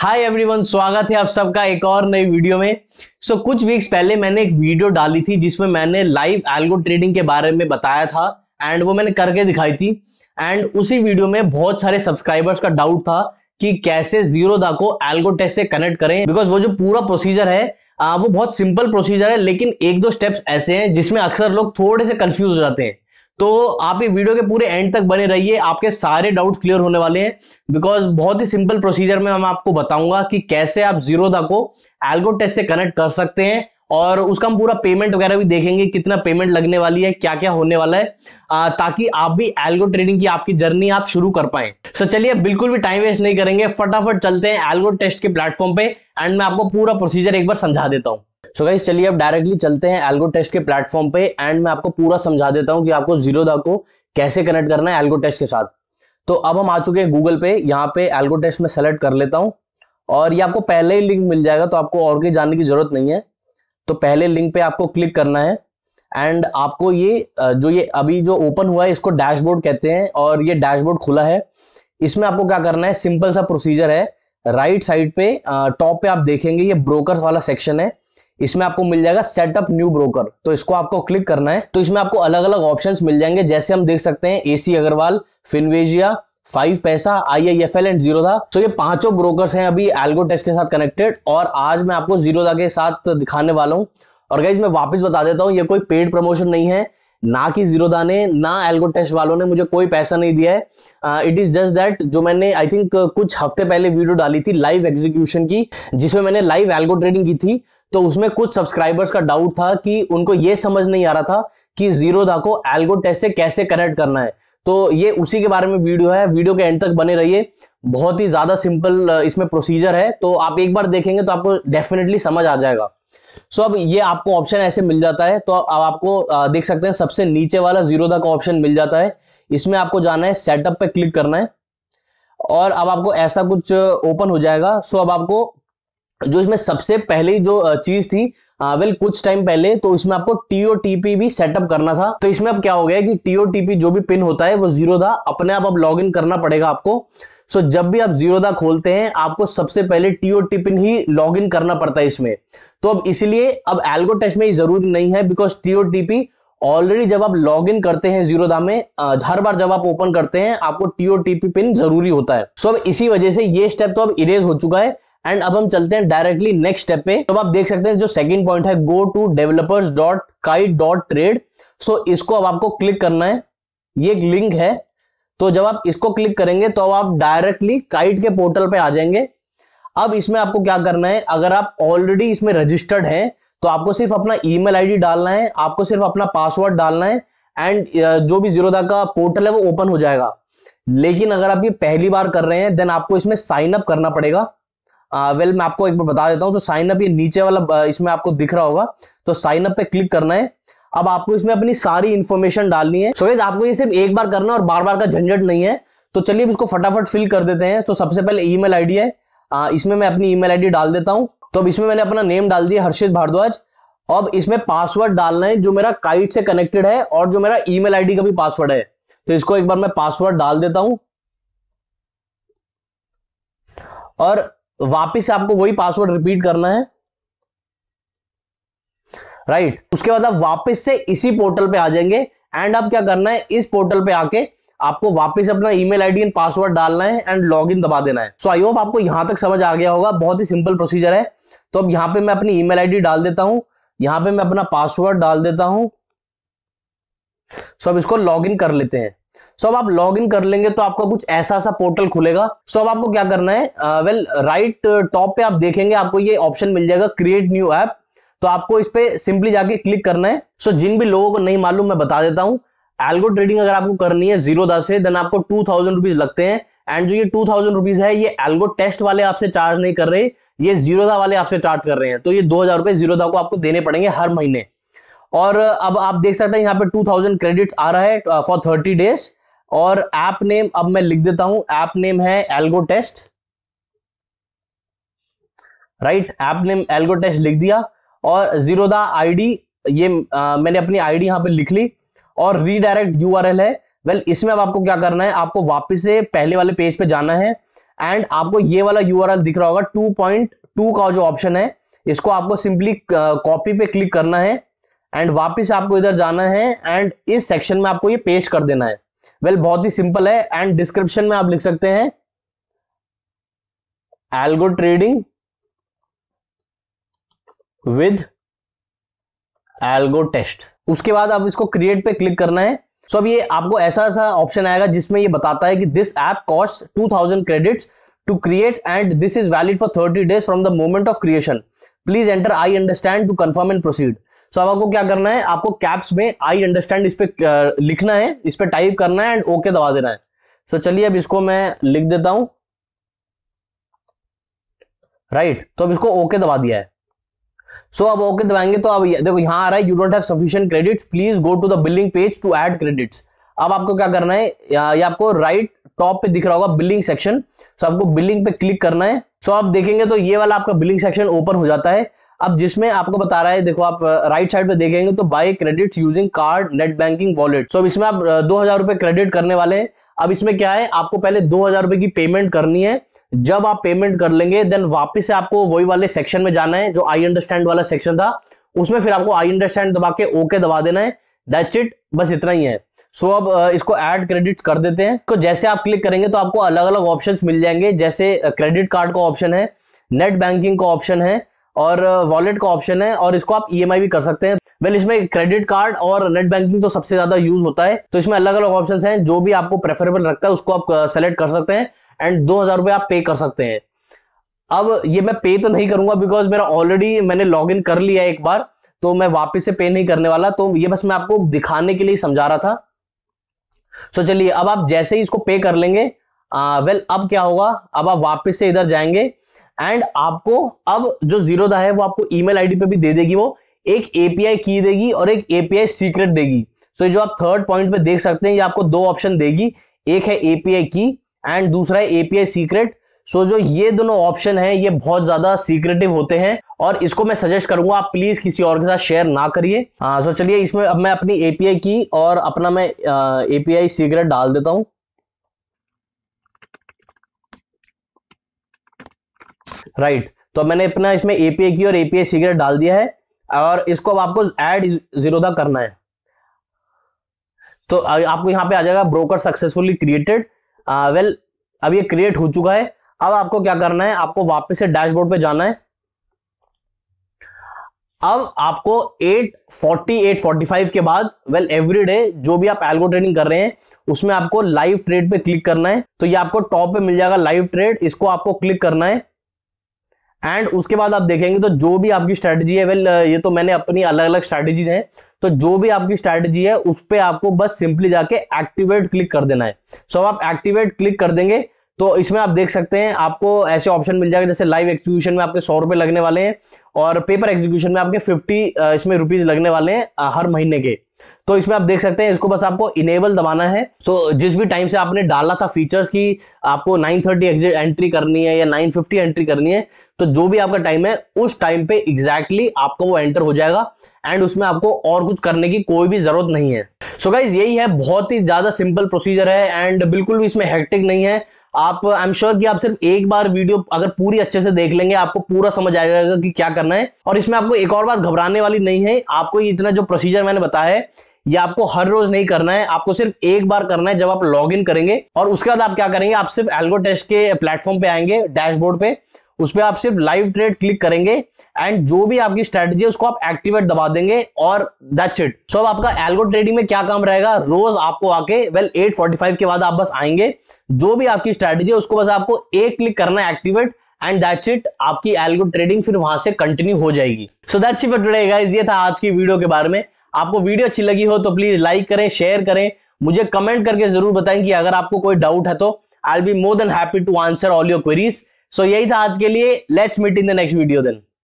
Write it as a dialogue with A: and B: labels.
A: Hi everyone स्वागत है आप सबका एक और नई वीडियो में सो so, कुछ वीक्स पहले मैंने एक वीडियो डाली थी जिसमें मैंने लाइव एल्गो ट्रेडिंग के बारे में बताया था एंड वो मैंने करके दिखाई थी एंड उसी वीडियो में बहुत सारे सब्सक्राइबर्स का डाउट था कि कैसे जीरो दा को एल्गो टेस्ट से कनेक्ट करें बिकॉज वो जो पूरा प्रोसीजर है आ, वो बहुत सिंपल प्रोसीजर है लेकिन एक दो स्टेप्स ऐसे हैं जिसमें अक्सर लोग थोड़े से कंफ्यूज हो जाते हैं तो आप ये वीडियो के पूरे एंड तक बने रहिए आपके सारे डाउट क्लियर होने वाले हैं बिकॉज बहुत ही सिंपल प्रोसीजर में हम आपको बताऊंगा कि कैसे आप जीरोधा को एल्गो टेस्ट से कनेक्ट कर सकते हैं और उसका हम पूरा पेमेंट वगैरह भी देखेंगे कितना पेमेंट लगने वाली है क्या क्या होने वाला है आ, ताकि आप भी एल्गो ट्रेडिंग की आपकी जर्नी आप शुरू कर पाए सो so, चलिए बिल्कुल भी टाइम वेस्ट नहीं करेंगे फटाफट चलते हैं एल्गो टेस्ट के प्लेटफॉर्म पे एंड मैं आपको पूरा प्रोसीजर एक बार समझा देता हूँ सो गाइस चलिए अब डायरेक्टली चलते हैं एल्गो टेस्ट के प्लेटफॉर्म पे एंड मैं आपको पूरा समझा देता हूँ कि आपको जीरो दा को कैसे कनेक्ट करना है एल्गो टेस्ट के साथ तो अब हम आ चुके हैं गूगल पे यहाँ पे एल्गो टेस्ट में सेलेक्ट कर लेता हूँ और ये आपको पहले ही लिंक मिल जाएगा तो आपको और कहीं जाने की जरूरत नहीं है तो पहले लिंक पे आपको क्लिक करना है एंड आपको ये जो ये अभी जो ओपन हुआ है इसको डैशबोर्ड कहते हैं और ये डैशबोर्ड खुला है इसमें आपको क्या करना है सिंपल सा प्रोसीजर है राइट साइड पे टॉप पे आप देखेंगे ये ब्रोकर वाला सेक्शन है इसमें आपको मिल जाएगा सेटअप न्यू ब्रोकर तो इसको आपको क्लिक करना है तो इसमें आपको अलग अलग ऑप्शंस मिल जाएंगे जैसे हम देख सकते हैं AC Agarwal Finvasia five paisa I I F L and Zerodha तो ये पांचों ब्रोकर्स हैं अभी एल्गो टेस्ट के साथ कनेक्टेड और आज मैं आपको जीरो के साथ दिखाने वाला हूँ और गाइज मैं वापस बता देता हूँ ये कोई पेड प्रमोशन नहीं है ना कि जीरोदा ने ना एल्गो टेस्ट वालों ने मुझे कोई पैसा नहीं दिया है इट इज जस्ट दैट जो मैंने आई थिंक कुछ हफ्ते पहले वीडियो डाली थी लाइव एग्जीक्यूशन की जिसमें मैंने लाइव एल्गो ट्रेडिंग की थी तो उसमें कुछ सब्सक्राइबर्स का डाउट था कि उनको ये समझ नहीं आ रहा था कि जीरोधा को एल्गो टेस्ट से कैसे कनेक्ट करना है तो ये उसी के बारे में वीडियो है वीडियो के एंड तक बने रहिए बहुत ही ज्यादा सिंपल इसमें प्रोसीजर है तो आप एक बार देखेंगे तो आपको डेफिनेटली समझ आ जाएगा सो अब ये आपको ऑप्शन ऐसे मिल जाता है तो अब आपको देख सकते हैं सबसे नीचे वाला जीरोधा का ऑप्शन मिल जाता है इसमें आपको जाना है सेटअप पे क्लिक करना है और अब आपको ऐसा कुछ ओपन हो जाएगा सो अब आपको जो इसमें सबसे पहले जो चीज थी वेल कुछ टाइम पहले तो इसमें आपको टीओटीपी भी सेटअप करना था तो इसमें अब क्या हो गया कि टीओटीपी जो भी पिन होता है वो जीरो था अपने आप अब लॉग इन करना पड़ेगा आपको सो so, जब भी आप जीरो दा खोलते हैं आपको सबसे पहले टीओटी पिन ही लॉग इन करना पड़ता है इसमें तो अब इसलिए अब एल्गो टेस्ट में जरूरी नहीं है बिकॉज टीओटीपी ऑलरेडी जब आप लॉग इन करते हैं जीरोधा में हर बार जब आप ओपन करते हैं आपको टीओटीपी पिन जरूरी होता है सो so, अब इसी वजह से ये स्टेप तो अब इरेज हो चुका है एंड अब हम चलते हैं डायरेक्टली नेक्स्ट स्टेप पे तो आप देख सकते हैं जो सेकंड पॉइंट है go to developers dot kite dot trade so इसको अब आपको क्लिक करना है ये एक लिंक है तो जब आप इसको क्लिक करेंगे तो अब आप डायरेक्टली काइट के पोर्टल पे आ जाएंगे अब इसमें आपको क्या करना है अगर आप ऑलरेडी इसमें रजिस्टर्ड हैं तो आपको सिर्फ अपना ईमेल आईडी डालना है आपको सिर्फ अपना पासवर्ड डालना है एंड जो भी जीरो का पोर्टल है वो ओपन हो जाएगा लेकिन अगर आप ये पहली बार कर रहे हैं देन आपको इसमें साइन अप करना पड़ेगा वेल मैं आपको एक बार बता देता हूँ तो साइन अप ये नीचे वाला इसमें आपको दिख रहा होगा तो साइन अप पे क्लिक करना है अब आपको इसमें अपनी सारी इन्फॉर्मेशन डालनी है सो so आपको ये सिर्फ एक बार करना है और बार बार का झंझट नहीं है तो चलिए इसको फटाफट फिल कर देते हैं तो सबसे पहले ईमेल आईडी है आ, इसमें मैं अपनी ईमेल आईडी डाल देता हूँ तो अब इसमें मैंने अपना नेम डाल दिया हर्षित भारद्वाज अब इसमें पासवर्ड डालना है जो मेरा काइट से कनेक्टेड है और जो मेरा ईमेल आईडी का भी पासवर्ड है तो इसको एक बार मैं पासवर्ड डाल देता हूं और तो वापिस आपको वही पासवर्ड रिपीट करना है राइट right. उसके बाद आप वापस से इसी पोर्टल पे आ जाएंगे एंड आप क्या करना है इस पोर्टल पे आके आपको वापस अपना ईमेल आईडी एंड पासवर्ड डालना है एंड लॉगिन दबा देना है सो आई होप आपको यहां तक समझ आ गया होगा बहुत ही सिंपल प्रोसीजर है तो अब यहां पे मैं अपनी ईमेल आईडी डाल देता हूं यहां पे मैं अपना पासवर्ड डाल देता हूं सो अब इसको लॉग कर लेते हैं सो अब आप लॉग इन कर लेंगे तो आपका कुछ ऐसा सा पोर्टल खुलेगा सो अब आपको क्या करना है वेल राइट टॉप पे आप देखेंगे आपको ये ऑप्शन मिल जाएगा क्रिएट न्यू ऐप तो आपको इस पे सिंपली जाके क्लिक करना है सो so, जिन भी लोगों को नहीं मालूम मैं बता देता हूँ एल्गो ट्रेडिंग अगर आपको करनी है जीरो दस है देन आपको टू थाउजेंड रुपीज लगते हैं एंड जो ये टू थाउजेंड रुपीज है ये एल्गो टेस्ट वाले आपसे चार्ज नहीं कर रहे ये जीरो दा वाले आपसे चार्ज कर रहे हैं तो ये दो हजार रुपए जीरो दा को आपको देने पड़ेंगे हर महीने और uh, अब आप देख सकते हैं यहाँ पे टू थाउजेंड क्रेडिट आ रहा है फॉर थर्टी डेज और ऐप नेम अब मैं लिख देता हूं ऐप नेम है algo test right app name algo test लिख दिया और जीरो द आईडी ये आ, मैंने अपनी आईडी यहां पे लिख ली और रीडायरेक्ट यूआरएल है वेल well, इसमें अब आपको क्या करना है आपको वापस से पहले वाले पेज पे जाना है एंड आपको ये वाला यूआरएल दिख रहा होगा 2.2 का जो ऑप्शन है इसको आपको सिंपली कॉपी पे क्लिक करना है एंड वापस आपको इधर जाना है एंड इस सेक्शन में आपको ये पेस्ट कर देना है वेल बहुत ही सिंपल है एंड डिस्क्रिप्शन में आप लिख सकते हैं algo trading with algo test उसके बाद आप इसको क्रिएट पे क्लिक करना है सो so, अब ये आपको ऐसा ऐसा ऑप्शन आएगा जिसमें ये बताता है कि this app cost 2000 credits to create and this is valid for 30 days from the moment of creation please enter I understand to confirm and proceed so अब आपको क्या करना है आपको कैप्स में आई अंडरस्टैंड इस पर लिखना है इस पर टाइप करना है एंड ओके दबा देना है सो चलिए अब इसको मैं लिख देता हूं राइट right, तो अब इसको ओके दबा दिया है सो so, अब ओके दबाएंगे तो अब देखो यहाँ आ रहा है you don't have sufficient credits please go to the billing page to add credits अब आपको क्या करना है ये आपको राइट टॉप पे दिख रहा होगा बिलिंग सेक्शन सो आपको बिलिंग पे क्लिक करना है सो so, आप देखेंगे तो ये वाला आपका बिलिंग सेक्शन ओपन हो जाता है अब जिसमें आपको बता रहा है देखो आप राइट साइड पे देखेंगे तो buy credit using card net banking wallet so अब इसमें आप दो हजार रुपए क्रेडिट करने वाले हैं अब इसमें क्या है आपको पहले दो हजार रुपए की पेमेंट करनी है जब आप पेमेंट कर लेंगे देन वापिस से आपको वही वाले सेक्शन में जाना है जो आई अंडरस्टैंड वाला सेक्शन था उसमें फिर आपको आई अंडरस्टैंड दबा के ओके दबा देना है दैट्स इट बस इतना ही है सो so, अब इसको ऐड क्रेडिट कर देते हैं तो जैसे आप क्लिक करेंगे तो आपको अलग अलग ऑप्शंस मिल जाएंगे जैसे क्रेडिट कार्ड का ऑप्शन है नेट बैंकिंग का ऑप्शन है और वॉलेट का ऑप्शन है और इसको आप ई e भी कर सकते हैं वेल well, इसमें क्रेडिट कार्ड और नेट बैंकिंग तो सबसे ज्यादा यूज होता है तो इसमें अलग अलग ऑप्शन हैं जो भी आपको प्रेफरेबल रखता है उसको आप सेलेक्ट कर सकते हैं एंड दो हजार रुपए आप पे कर सकते हैं अब ये मैं पे तो नहीं करूंगा बिकॉज मेरा ऑलरेडी मैंने लॉग इन कर लिया है एक बार तो मैं वापिस से पे नहीं करने वाला तो ये बस मैं आपको दिखाने के लिए समझा रहा था सो so, चलिए अब आप जैसे ही इसको पे कर लेंगे वेल well, अब क्या होगा अब आप वापस से इधर जाएंगे एंड आपको अब जो जीरो है वो आपको ईमेल आईडी पे भी दे देगी वो एक एपीआई की देगी और एक एपीआई सीक्रेट देगी सो so, जो आप थर्ड पॉइंट पे देख सकते हैं ये आपको दो ऑप्शन देगी एक है एपीआई की एंड दूसरा है एपीआई सीक्रेट सो जो ये दोनों ऑप्शन है ये बहुत ज्यादा सीक्रेटिव होते हैं और इसको मैं सजेस्ट करूंगा आप प्लीज किसी और के साथ शेयर ना करिए सो हाँ, चलिए इसमें अब मैं अपनी एपीआई की और अपना मैं एपीआई सीक्रेट डाल देता हूँ राइट तो मैंने अपना इसमें एपीए की और एपीए सिगरेट डाल दिया है और इसको अब आपको एड जीरोधा करना है तो आपको यहाँ पे आ जाएगा ब्रोकर सक्सेसफुली क्रिएटेड वेल अब ये क्रिएट हो चुका है अब आपको क्या करना है आपको वापस से डैशबोर्ड पे जाना है अब आपको 840 845 के बाद वेल एवरी डे जो भी आप एल्गो ट्रेडिंग कर रहे हैं उसमें आपको लाइव ट्रेड पे क्लिक करना है तो ये आपको टॉप पे मिल जाएगा लाइव ट्रेड इसको आपको क्लिक करना है एंड उसके बाद आप देखेंगे तो जो भी आपकी स्ट्रैटेजी है वेल ये तो मैंने अपनी अलग अलग स्ट्रैटेजीज हैं तो जो भी आपकी स्ट्रैटेजी है उस पर आपको बस सिंपली जाके एक्टिवेट क्लिक कर देना है सो आप एक्टिवेट क्लिक कर देंगे तो इसमें आप देख सकते हैं आपको ऐसे ऑप्शन मिल जाएगा जैसे लाइव एक्सिक्यूशन में आपके सौ रुपए लगने वाले हैं और पेपर एग्जीक्यूशन में आपके फिफ्टी इसमें रुपीज लगने वाले हैं हर महीने के तो इसमें आप देख सकते हैं इसको बस आपको इनेबल दबाना है सो so, जिस भी टाइम से आपने डाला था फीचर्स की आपको 9:30 थर्टी एग्जिट एंट्री करनी है या 9:50 एंट्री करनी है तो जो भी आपका टाइम है उस टाइम पे एग्जैक्टली exactly आपका वो एंटर हो जाएगा एंड उसमें आपको और कुछ करने की कोई भी जरूरत नहीं है सो so गाइज यही है बहुत ही ज्यादा सिंपल प्रोसीजर है एंड बिल्कुल भी इसमें हेक्टिक नहीं है आप आई एम श्योर कि आप सिर्फ एक बार वीडियो अगर पूरी अच्छे से देख लेंगे आपको पूरा समझ आएगा कि क्या करना है और इसमें आपको एक और बात घबराने वाली नहीं है आपको इतना जो प्रोसीजर मैंने बताया है ये आपको हर रोज नहीं करना है आपको सिर्फ एक बार करना है जब आप लॉग इन करेंगे और उसके बाद आप क्या करेंगे आप सिर्फ एल्गो टेस्ट के प्लेटफॉर्म पे आएंगे डैशबोर्ड पे उस पर आप सिर्फ लाइव ट्रेड क्लिक करेंगे एंड जो भी आपकी स्ट्रेटजी है उसको आप एक्टिवेट दबा देंगे और दैट्स इट सो अब आपका एल्गो ट्रेडिंग में क्या काम रहेगा रोज आपको आके वेल 8:45 के बाद आप बस आएंगे जो भी आपकी स्ट्रेटजी है उसको बस आपको एक क्लिक करना है एक्टिवेट एंड दैट्स इट आपकी एल्गो ट्रेडिंग फिर वहां से कंटिन्यू हो जाएगी so that's it for today guys ये था आज की वीडियो के बारे में आपको वीडियो अच्छी लगी हो तो प्लीज लाइक करें शेयर करें मुझे कमेंट करके जरूर बताएं कि अगर आपको कोई डाउट है तो I be more than happy to answer all your queries so so, यही था आज के लिए let's meet in the next video then